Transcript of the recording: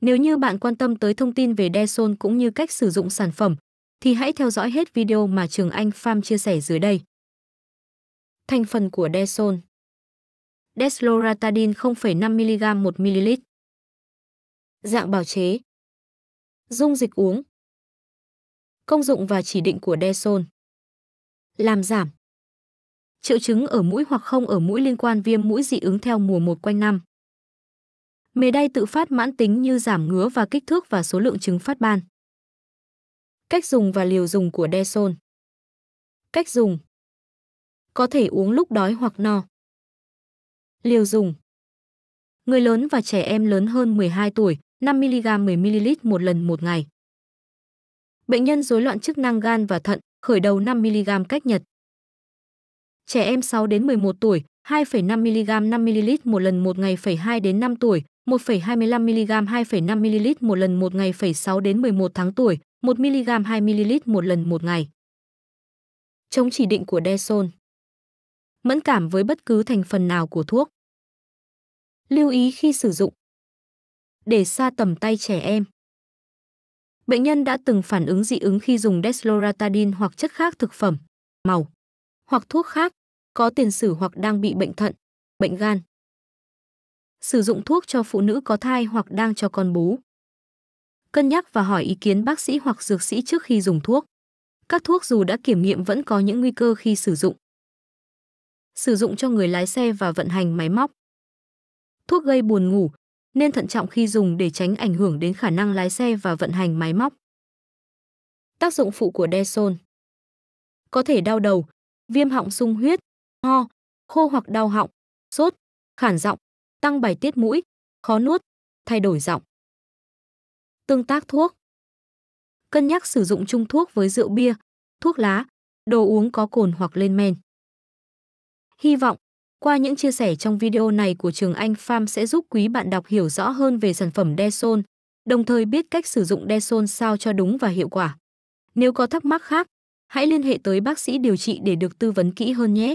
Nếu như bạn quan tâm tới thông tin về Dyson cũng như cách sử dụng sản phẩm, thì hãy theo dõi hết video mà Trường Anh Farm chia sẻ dưới đây. Thành phần của Dyson Desloratadine 0,5mg 1ml Dạng bào chế Dung dịch uống Công dụng và chỉ định của Dyson Làm giảm Triệu chứng ở mũi hoặc không ở mũi liên quan viêm mũi dị ứng theo mùa một quanh năm mề đay tự phát mãn tính như giảm ngứa và kích thước và số lượng trứng phát ban. Cách dùng và liều dùng của đe Cách dùng Có thể uống lúc đói hoặc no. Liều dùng Người lớn và trẻ em lớn hơn 12 tuổi, 5mg 10ml một lần một ngày. Bệnh nhân rối loạn chức năng gan và thận, khởi đầu 5mg cách nhật. Trẻ em 6 đến 11 tuổi, 2,5mg 5ml một lần một ngày, 2 đến 5 tuổi, 1,25mg 2,5ml một lần một ngày 6 đến 11 tháng tuổi, 1mg 2ml một lần một ngày. Chống chỉ định của Desol. Mẫn cảm với bất cứ thành phần nào của thuốc. Lưu ý khi sử dụng Để xa tầm tay trẻ em Bệnh nhân đã từng phản ứng dị ứng khi dùng desloratadine hoặc chất khác thực phẩm, màu, hoặc thuốc khác, có tiền sử hoặc đang bị bệnh thận, bệnh gan sử dụng thuốc cho phụ nữ có thai hoặc đang cho con bú. Cân nhắc và hỏi ý kiến bác sĩ hoặc dược sĩ trước khi dùng thuốc. Các thuốc dù đã kiểm nghiệm vẫn có những nguy cơ khi sử dụng. Sử dụng cho người lái xe và vận hành máy móc. Thuốc gây buồn ngủ nên thận trọng khi dùng để tránh ảnh hưởng đến khả năng lái xe và vận hành máy móc. Tác dụng phụ của Deson Có thể đau đầu, viêm họng sung huyết, ho, khô hoặc đau họng, sốt, khản giọng, tăng bài tiết mũi, khó nuốt, thay đổi giọng. Tương tác thuốc Cân nhắc sử dụng chung thuốc với rượu bia, thuốc lá, đồ uống có cồn hoặc lên men. Hy vọng, qua những chia sẻ trong video này của Trường Anh Farm sẽ giúp quý bạn đọc hiểu rõ hơn về sản phẩm Desol, đồng thời biết cách sử dụng Desol sao cho đúng và hiệu quả. Nếu có thắc mắc khác, hãy liên hệ tới bác sĩ điều trị để được tư vấn kỹ hơn nhé.